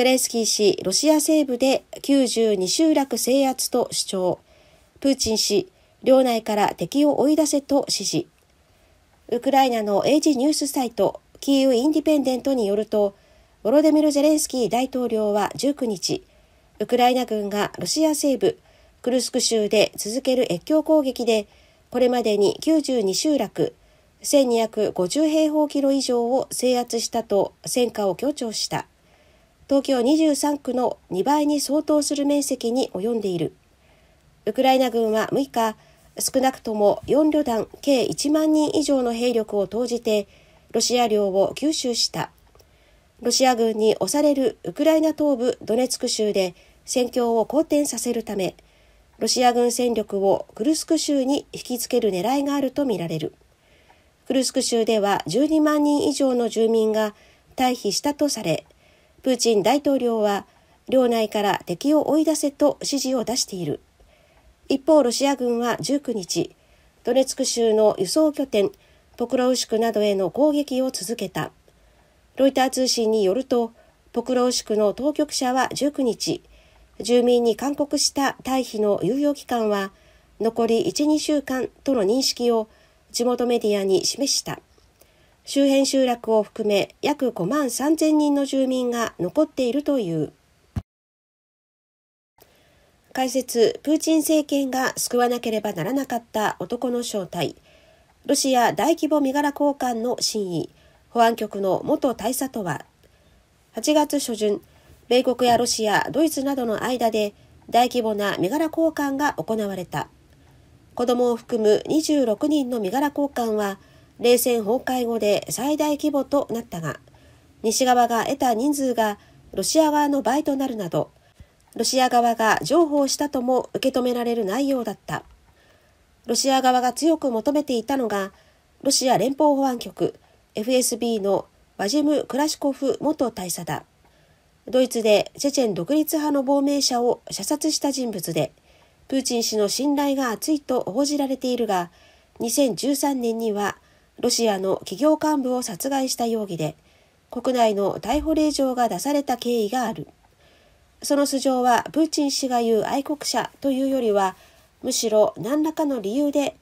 ゼレンスキー氏、ロシア西部で92集落制圧と主張。プーチン氏、領内から敵を追い出せと指示。ウクライナの英字ニュースサイト、キーウ・インディペンデントによると、ボロデミル・ゼレンスキー大統領は19日、ウクライナ軍がロシア西部、クルスク州で続ける越境攻撃で、これまでに92集落、1250平方キロ以上を制圧したと戦果を強調した。東京23区の2倍に相当する面積に及んでいるウクライナ軍は6日少なくとも4旅団計1万人以上の兵力を投じてロシア領を吸収したロシア軍に押されるウクライナ東部ドネツク州で戦況を好転させるためロシア軍戦力をクルスク州に引きつける狙いがあるとみられるクルスク州では12万人以上の住民が退避したとされプーチン大統領は領内から敵を追い出せと指示を出している一方ロシア軍は19日ドネツク州の輸送拠点ポクロウシクなどへの攻撃を続けたロイター通信によるとポクロウシクの当局者は19日住民に勧告した退避の猶予期間は残り12週間との認識を地元メディアに示した周辺集落を含め約5万3000人の住民が残っているという解説プーチン政権が救わなければならなかった男の正体ロシア大規模身柄交換の真意保安局の元大佐とは8月初旬米国やロシアドイツなどの間で大規模な身柄交換が行われた子どもを含む26人の身柄交換は冷戦崩壊後で最大規模となったが、西側が得た人数がロシア側の倍となるなど、ロシア側が譲歩したとも受け止められる内容だった。ロシア側が強く求めていたのが、ロシア連邦保安局 FSB のバジム・クラシコフ元大佐だ。ドイツでチェチェン独立派の亡命者を射殺した人物で、プーチン氏の信頼が厚いと報じられているが、2013年にはロシアの企業幹部を殺害した容疑で、国内の逮捕令状が出された経緯がある。その素性はプーチン氏が言う愛国者というよりは、むしろ何らかの理由で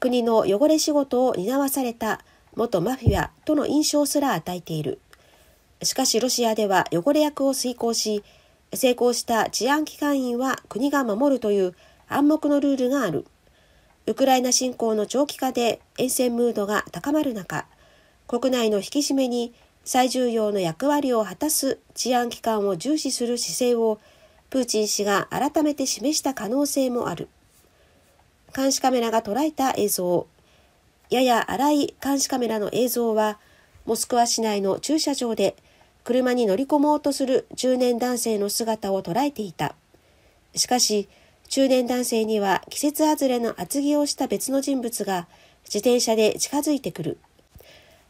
国の汚れ仕事を担わされた元マフィアとの印象すら与えている。しかしロシアでは汚れ役を遂行し、成功した治安機関員は国が守るという暗黙のルールがある。ウクライナ侵攻の長期化で沿線ムードが高まる中、国内の引き締めに最重要の役割を果たす治安機関を重視する姿勢をプーチン氏が改めて示した可能性もある。監視カメラが捉えた映像、やや荒い監視カメラの映像は、モスクワ市内の駐車場で車に乗り込もうとする中年男性の姿を捉えていた。しかし、中年男性には季節外れの厚着をした別の人物が自転車で近づいてくる。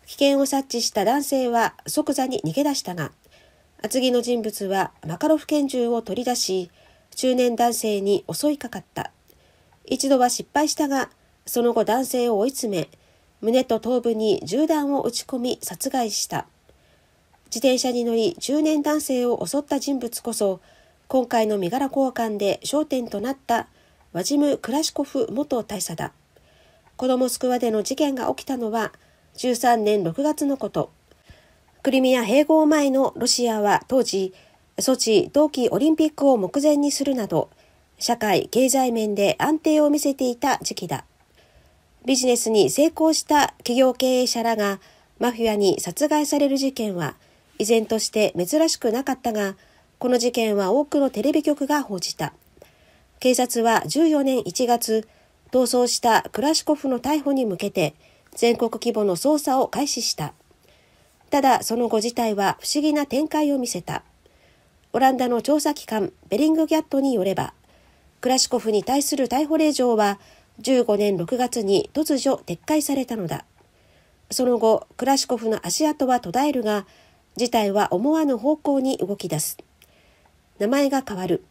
危険を察知した男性は即座に逃げ出したが、厚木の人物はマカロフ拳銃を取り出し、中年男性に襲いかかった。一度は失敗したが、その後男性を追い詰め、胸と頭部に銃弾を撃ち込み殺害した。自転車に乗り中年男性を襲った人物こそ、今回の身柄交換で焦点となったワジム・クラシコフ元大佐だ。子供モスクワでの事件が起きたのは13年6月のこと。クリミア併合前のロシアは当時、ソチ冬季オリンピックを目前にするなど、社会、経済面で安定を見せていた時期だ。ビジネスに成功した企業経営者らがマフィアに殺害される事件は依然として珍しくなかったが、この事件は多くのテレビ局が報じた。警察は14年1月、逃走したクラシコフの逮捕に向けて、全国規模の捜査を開始した。ただ、その後事態は不思議な展開を見せた。オランダの調査機関、ベリングギャットによれば、クラシコフに対する逮捕令状は、15年6月に突如撤回されたのだ。その後、クラシコフの足跡は途絶えるが、事態は思わぬ方向に動き出す。名前が変わる。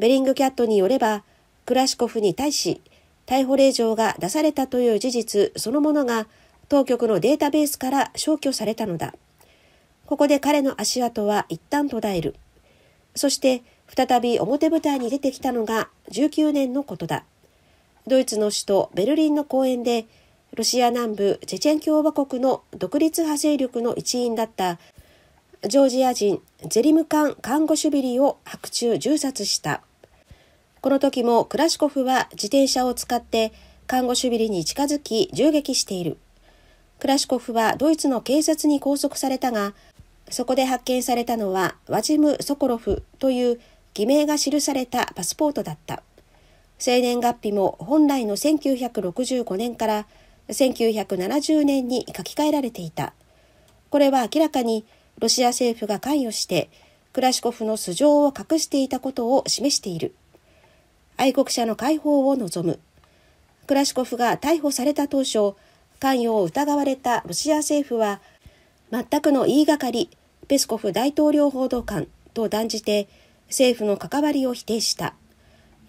ベリングキャットによれば、クラシコフに対し、逮捕令状が出されたという事実そのものが当局のデータベースから消去されたのだ。ここで彼の足跡は一旦途絶える。そして再び表舞台に出てきたのが19年のことだ。ドイツの首都ベルリンの公園でロシア南部チェチェン共和国の独立派勢力の一員だったジョージア人ゼリムカン・カンゴシュビリを白昼銃殺した。この時もクラシコフは自転車を使ってカンゴシュビリに近づき銃撃している。クラシコフはドイツの警察に拘束されたが、そこで発見されたのはワジム・ソコロフという偽名が記されたパスポートだった。生年月日も本来の1965年から1970年に書き換えられていた。これは明らかにロシア政府が関与してクラシコフの素性を隠していたことを示している。愛国者の解放を望む。クラシコフが逮捕された当初、関与を疑われたロシア政府は、全くの言いがかり、ペスコフ大統領報道官と断じて政府の関わりを否定した。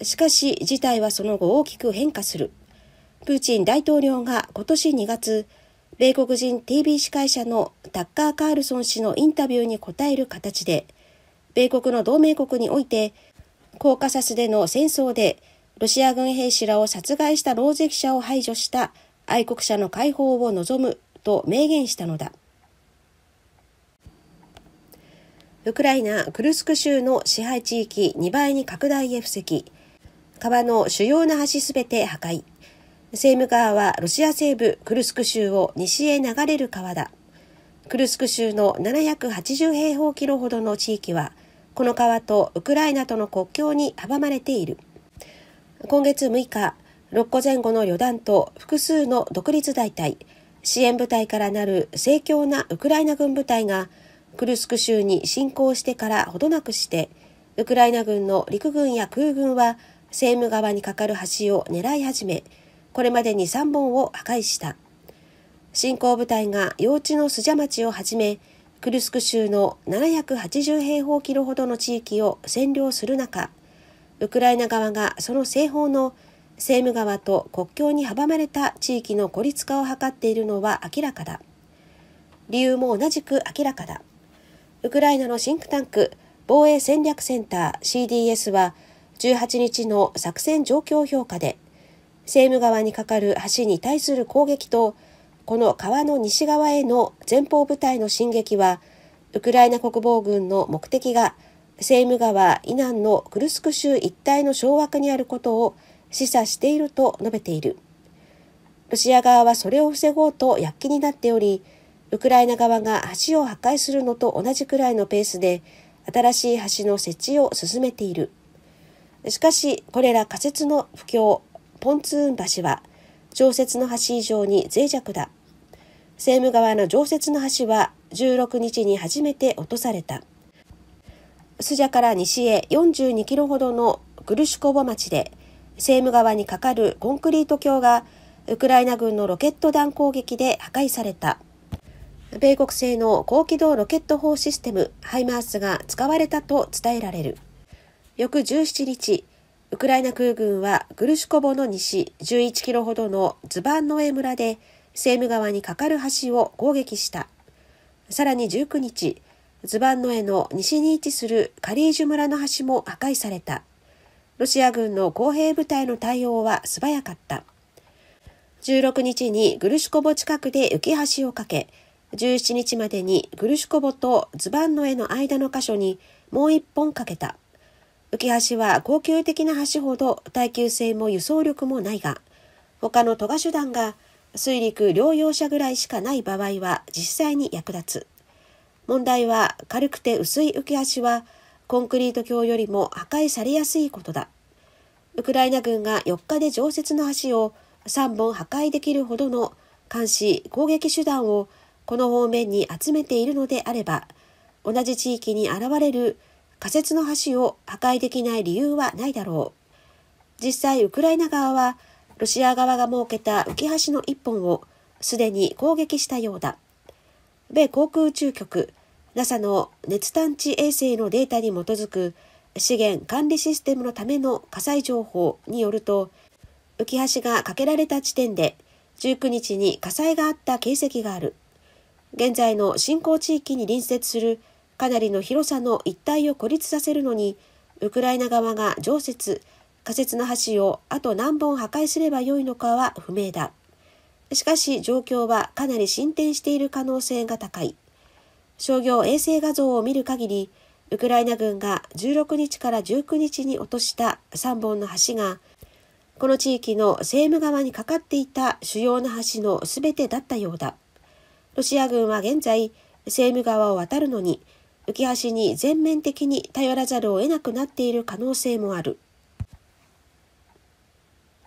しかし、事態はその後大きく変化する。プーチン大統領が今年2月、米国人 TV 司会者のタッカー・カールソン氏のインタビューに答える形で、米国の同盟国において、コーカサスでの戦争でロシア軍兵士らを殺害した老籍者を排除した愛国者の解放を望むと明言したのだ。ウクライナ・クルスク州の支配地域2倍に拡大へ布石。川の主要な橋すべて破壊。政務側はロシア西部クルスク州を西へ流れる川だ。クルスク州の780平方キロほどの地域は、この川とウクライナとの国境に阻まれている。今月6日、6個前後の旅団と複数の独立大隊、支援部隊からなる盛況なウクライナ軍部隊が、クルスク州に侵攻してからほどなくして、ウクライナ軍の陸軍や空軍は、セーム川に架かる橋を狙い始め、これまでに3本を破壊した。侵攻部隊が幼稚のスジャ町をはじめ、クルスク州の780平方キロほどの地域を占領する中、ウクライナ側がその西方のセーム川と国境に阻まれた地域の孤立化を図っているのは明らかだ。理由も同じく明らかだ。ウクライナのシンクタンク防衛戦略センター CDS は18日の作戦状況評価でセーム川に架かる橋に対する攻撃と、この川の西側への前方部隊の進撃は、ウクライナ国防軍の目的が、セーム川以南のクルスク州一帯の掌握にあることを示唆していると述べている。ロシア側はそれを防ごうと躍起になっており、ウクライナ側が橋を破壊するのと同じくらいのペースで、新しい橋の設置を進めている。しかし、これら仮説の不況、ポンツーン橋は常設の橋以上に脆弱だ。政務側の常設の橋は16日に初めて落とされた。スジャから西へ42キロほどのグルシュコボ町で政務側に架かるコンクリート橋がウクライナ軍のロケット弾攻撃で破壊された。米国製の高機動ロケット砲システムハイマースが使われたと伝えられる。翌17日、ウクライナ空軍はグルシュコボの西11キロほどのズバンノエ村でセーム川に架かる橋を攻撃した。さらに19日、ズバンノエの西に位置するカリージュ村の橋も破壊された。ロシア軍の公兵部隊の対応は素早かった。16日にグルシュコボ近くで浮き橋を架け、17日までにグルシュコボとズバンノエの間の箇所にもう一本架けた。浮き橋は高級的な橋ほど耐久性も輸送力もないが、他の渡河手段が水陸両用車ぐらいしかない場合は実際に役立つ。問題は軽くて薄い浮き橋はコンクリート橋よりも破壊されやすいことだ。ウクライナ軍が4日で常設の橋を3本破壊できるほどの監視・攻撃手段をこの方面に集めているのであれば、同じ地域に現れる仮設の橋を破壊できない理由はないだろう。実際、ウクライナ側は、ロシア側が設けた浮き橋の一本をすでに攻撃したようだ。米航空宇宙局、NASA の熱探知衛星のデータに基づく資源管理システムのための火災情報によると、浮き橋が架けられた地点で19日に火災があった形跡がある。現在の新興地域に隣接するかなりの広さの一帯を孤立させるのにウクライナ側が常設仮設の橋をあと何本破壊すればよいのかは不明だしかし状況はかなり進展している可能性が高い商業衛星画像を見る限りウクライナ軍が16日から19日に落とした3本の橋がこの地域の政務側にかかっていた主要な橋のすべてだったようだロシア軍は現在政務側を渡るのに浮きに全面的に頼らざるを得なくなっている可能性もある。